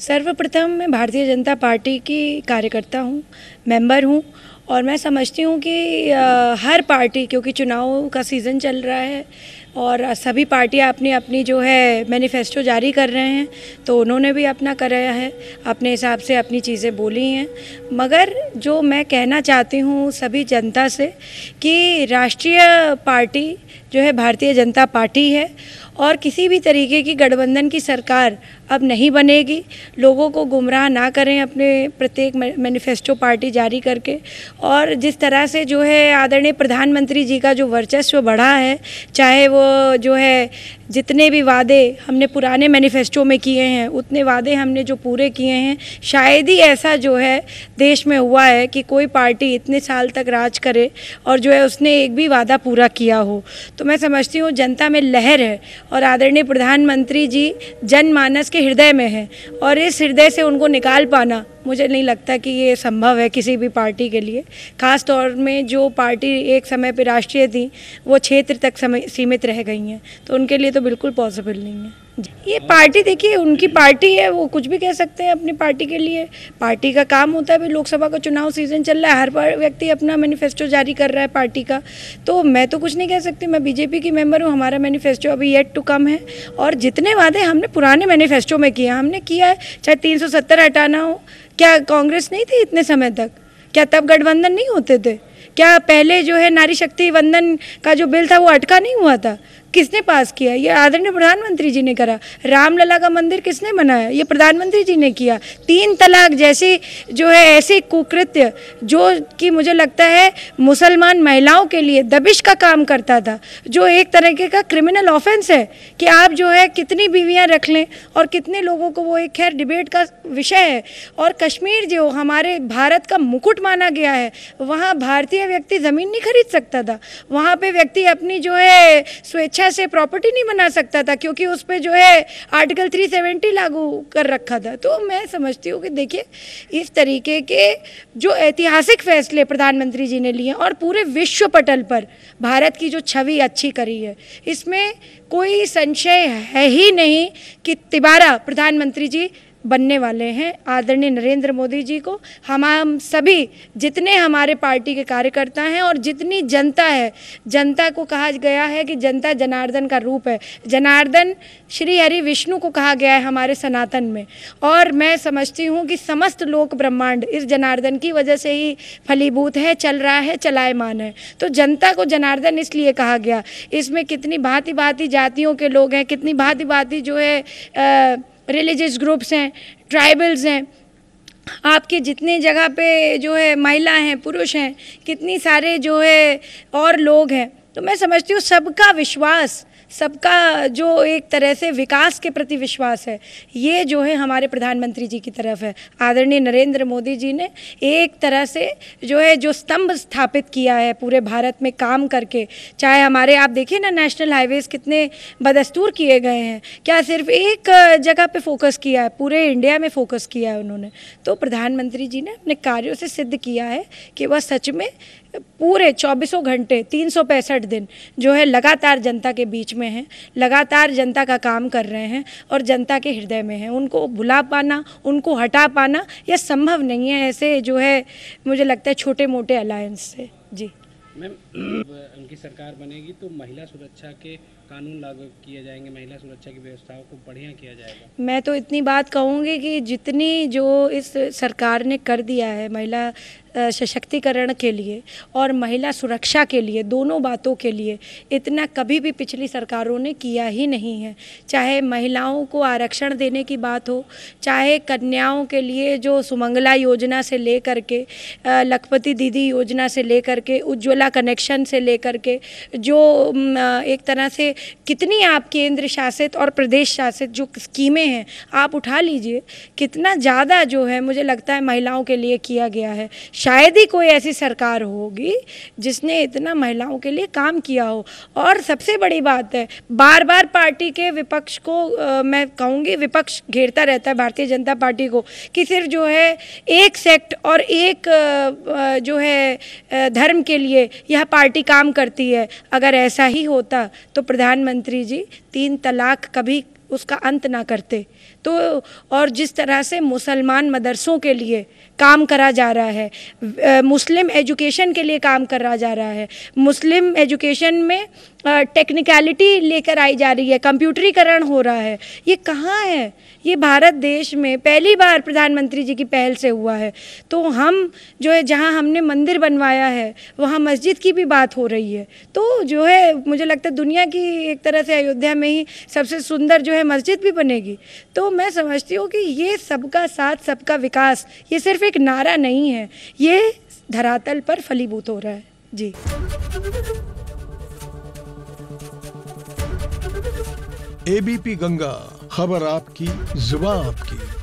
सर्वप्रथम मैं भारतीय जनता पार्टी की कार्यकर्ता हूँ मेंबर हूँ और मैं समझती हूँ कि हर पार्टी क्योंकि चुनाव का सीज़न चल रहा है और सभी पार्टियां अपनी अपनी जो है मैनिफेस्टो जारी कर रहे हैं तो उन्होंने भी अपना कराया है अपने हिसाब से अपनी चीज़ें बोली हैं मगर जो मैं कहना चाहती हूँ सभी जनता से कि राष्ट्रीय पार्टी जो है भारतीय जनता पार्टी है और किसी भी तरीके की गठबंधन की सरकार अब नहीं बनेगी लोगों को गुमराह ना करें अपने प्रत्येक मैनिफेस्टो पार्टी जारी करके और जिस तरह से जो है आदरणीय प्रधानमंत्री जी का जो वर्चस्व बढ़ा है चाहे वो जो है जितने भी वादे हमने पुराने मैनिफेस्टो में किए हैं उतने वादे हमने जो पूरे किए हैं शायद ही ऐसा जो है देश में हुआ है कि कोई पार्टी इतने साल तक राज करे और जो है उसने एक भी वादा पूरा किया हो तो मैं समझती हूँ जनता में लहर है और आदरणीय प्रधानमंत्री जी जनमानस के हृदय में है और इस हृदय से उनको निकाल पाना मुझे नहीं लगता कि ये संभव है किसी भी पार्टी के लिए खास तौर में जो पार्टी एक समय पर राष्ट्रीय थी वो क्षेत्र तक सीमित रह गई हैं तो उनके लिए तो बिल्कुल पॉसिबल नहीं है ये पार्टी देखिए उनकी पार्टी है वो कुछ भी कह सकते हैं अपनी पार्टी के लिए पार्टी का काम होता है भाई लोकसभा का चुनाव सीजन चल रहा है हर व्यक्ति अपना मैनिफेस्टो जारी कर रहा है पार्टी का तो मैं तो कुछ नहीं कह सकती मैं बीजेपी की मेंबर हूँ हमारा मैनिफेस्टो अभी येट टू कम है और जितने वादे हमने पुराने मैनिफेस्टो में किया हमने किया है चाहे तीन हटाना हो क्या कांग्रेस नहीं थी इतने समय तक क्या तब गठबंधन नहीं होते थे क्या पहले जो है नारी शक्ति वंदन का जो बिल था वो अटका नहीं हुआ था किसने पास किया ये आदरणीय प्रधानमंत्री जी ने करा रामलला का मंदिर किसने बनाया ये प्रधानमंत्री जी ने किया तीन तलाक जैसी जो है ऐसे कुकृत्य जो कि मुझे लगता है मुसलमान महिलाओं के लिए दबिश का काम करता था जो एक तरीके का क्रिमिनल ऑफेंस है कि आप जो है कितनी बीवियाँ रख लें और कितने लोगों को वो एक खैर डिबेट का विषय है और कश्मीर जो हमारे भारत का मुकुट माना गया है वहाँ भारतीय व्यक्ति ज़मीन नहीं खरीद सकता था वहाँ पे व्यक्ति अपनी जो है स्वेच्छा अच्छा से प्रॉपर्टी नहीं बना सकता था क्योंकि उस पर जो है आर्टिकल 370 लागू कर रखा था तो मैं समझती हूँ कि देखिए इस तरीके के जो ऐतिहासिक फैसले प्रधानमंत्री जी ने लिए और पूरे विश्व पटल पर भारत की जो छवि अच्छी करी है इसमें कोई संशय है ही नहीं कि तिबारा प्रधानमंत्री जी बनने वाले हैं आदरणीय नरेंद्र मोदी जी को हम सभी जितने हमारे पार्टी के कार्यकर्ता हैं और जितनी जनता है जनता को कहा गया है कि जनता जनार्दन का रूप है जनार्दन श्री हरि विष्णु को कहा गया है हमारे सनातन में और मैं समझती हूँ कि समस्त लोक ब्रह्मांड इस जनार्दन की वजह से ही फलीभूत है चल रहा है चलायमान है तो जनता को जनार्दन इसलिए कहा गया इसमें कितनी भांति भांति जातियों के लोग हैं कितनी भांति भांति जो है आ, रिलीजियस ग्रुप्स हैं ट्राइबल्स हैं आपके जितने जगह पे जो है महिला हैं पुरुष हैं कितनी सारे जो है और लोग हैं तो मैं समझती हूँ सबका विश्वास सबका जो एक तरह से विकास के प्रति विश्वास है ये जो है हमारे प्रधानमंत्री जी की तरफ है आदरणीय नरेंद्र मोदी जी ने एक तरह से जो है जो स्तंभ स्थापित किया है पूरे भारत में काम करके चाहे हमारे आप देखिए ना नेशनल हाईवेज़ कितने बदस्तूर किए गए हैं क्या सिर्फ एक जगह पे फोकस किया है पूरे इंडिया में फोकस किया है उन्होंने तो प्रधानमंत्री जी ने अपने कार्यों से सिद्ध किया है कि वह सच में पूरे चौबीसों घंटे तीन दिन जो है लगातार जनता के बीच में हैं लगातार जनता का काम कर रहे हैं और जनता के हृदय में हैं उनको भुला पाना उनको हटा पाना यह संभव नहीं है ऐसे जो है मुझे लगता है छोटे मोटे अलायंस से जी मैम उनकी सरकार बनेगी तो महिला सुरक्षा के कानून लागू किए जाएंगे महिला सुरक्षा की व्यवस्थाओं को बढ़िया किया जाएगा मैं तो इतनी बात कहूँगी कि जितनी जो इस सरकार ने कर दिया है महिला सशक्तिकरण के लिए और महिला सुरक्षा के लिए दोनों बातों के लिए इतना कभी भी पिछली सरकारों ने किया ही नहीं है चाहे महिलाओं को आरक्षण देने की बात हो चाहे कन्याओं के लिए जो सुमंगला योजना से ले करके लखपति दीदी योजना से लेकर के उज्ज्वला कनेक्शन से लेकर के जो एक तरह से कितनी आप केंद्र शासित और प्रदेश शासित जो स्कीमें हैं आप उठा लीजिए कितना ज़्यादा जो है मुझे लगता है महिलाओं के लिए किया गया है शायद ही कोई ऐसी सरकार होगी जिसने इतना महिलाओं के लिए काम किया हो और सबसे बड़ी बात है बार बार पार्टी के विपक्ष को आ, मैं कहूँगी विपक्ष घेरता रहता है भारतीय जनता पार्टी को कि सिर्फ जो है एक सेक्ट और एक जो है धर्म के लिए यह पार्टी काम करती है अगर ऐसा ही होता तो प्रधानमंत्री जी तीन तलाक कभी उसका अंत ना करते तो और जिस तरह से मुसलमान मदरसों के लिए काम करा जा रहा है मुस्लिम एजुकेशन के लिए काम करा जा रहा है मुस्लिम एजुकेशन में टेक्निकलिटी लेकर आई जा रही है कंप्यूटरीकरण हो रहा है ये कहाँ है ये भारत देश में पहली बार प्रधानमंत्री जी की पहल से हुआ है तो हम जो है जहाँ हमने मंदिर बनवाया है वहाँ मस्जिद की भी बात हो रही है तो जो है मुझे लगता है दुनिया की एक तरह से अयोध्या में ही सबसे सुंदर जो है में मस्जिद भी बनेगी तो मैं समझती हूँ कि ये सबका साथ सबका विकास ये सिर्फ एक नारा नहीं है ये धरातल पर फलीभूत हो रहा है जी एबीपी गंगा खबर आपकी जुबा आपकी